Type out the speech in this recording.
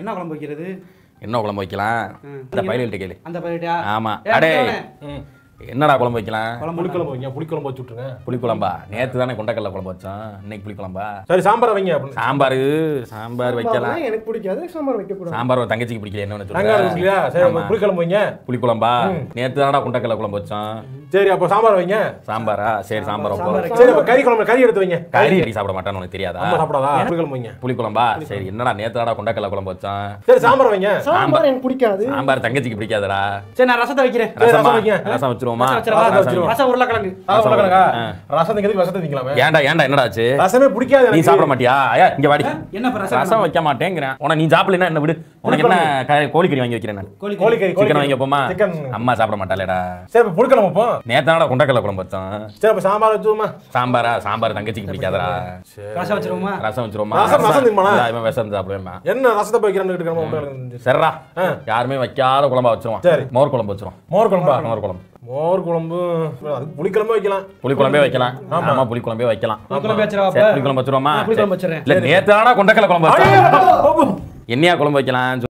என்ன குழம்பு வைக்கிறது என்ன குழம்பு வைக்கலாம் அந்த பைலட் கேளு அந்த பைலட்டா ஆமா அடே என்னடா குழம்பு வைக்கலாம் குழம்பு வைங்க வைங்க குழம்பு வச்சு விட்டுருங்க குழம்பா நேற்று தானே கொண்டக்கடலை குழம்பு வச்சோம் இன்னைக்கு குழம்பா சரி சாம்பார் வைங்க சாம்பார் சாம்பார் வைக்கலாம் எனக்கு பிடிக்காது சாம்பார் வைக்க சாம்பார் தங்கச்சிக்கு பிடிக்கல என்னன்னு சொல்லுங்க குழம்பு வைங்க குழம்பா நேற்று தானடா கொண்டக்கடலை குழம்பு வச்சோம் சரி அப்போ சாம்பார் வைங்க சாம்பாரா சரி சாம்பார் சரி அப்போ கறி குழம்பு கறி எடுத்து வைங்க கறி கறி சாப்பிட மாட்டேன் உனக்கு தெரியாதா சாப்பிடாதா புளிக்குழம்பு வைங்க குழம்பா சரி என்னடா நேத்துடா கொண்டக்கல்ல குழம்பு வச்சோம் சரி சாம்பார் வைங்க சாம்பார் எனக்கு பிடிக்காது சாம்பார் தங்கச்சிக்கு பிடிக்காதடா சரி நான் ரசத்தை வைக்கிறேன் ரசம் வைங்க ரசம் வச்சு வச்சிருவோமா ரசம் ரசமே பிடிக்காது நீ சாப்பிட மாட்டியா ஐயா இங்க வாடி ரசம் வைக்க மாட்டேங்கிறேன் உனக்கு நீ சாப்பிடலனா என்ன விடு உனக்கு என்ன கோழிக்கறி வாங்கி வைக்கிறேன் கோழிக்கறி சிக்கன் வாங்கி போமா அம்மா சாப்பிட மாட்டாளேடா சரி இப்போ புழுக்கலாம் வைப்போம் நேத்தானடா குண்டக்கல்ல குழம்பு வச்சோம் சரி சாம்பார் வச்சுமா சாம்பாரா சாம்பார் தங்கச்சிக்கு பிடிக்காதடா ரசம் வச்சிருவோமா ரசம் வச்சிருவோமா ரசம் ரசம் விஷம் சாப்பிடுவேமா என்ன ரசத்தை வைக்கிறான்னு கேட்டு சரிடா யாருமே வைக்காத குழம்பா வச்சிருவோம் சரி மோர் குழம்பு வச்சிருவோம் மோர் குழம்பா மோர் குழம்பு மோர் குழம்பு அது புளிக்குழம்பு வைக்கலாம் புளிக்குழம்பே வைக்கலாம் ஆமா புளிக்குழம்பே வைக்கலாம் புளிக்குழம்பு வச்சிருவோமா புளிக்குழம்பு வச்சிருக்கேன் இல்ல நேத்தானா கொண்டக்கல குழம்பு என்னையா குழம்பு வைக்கலாம்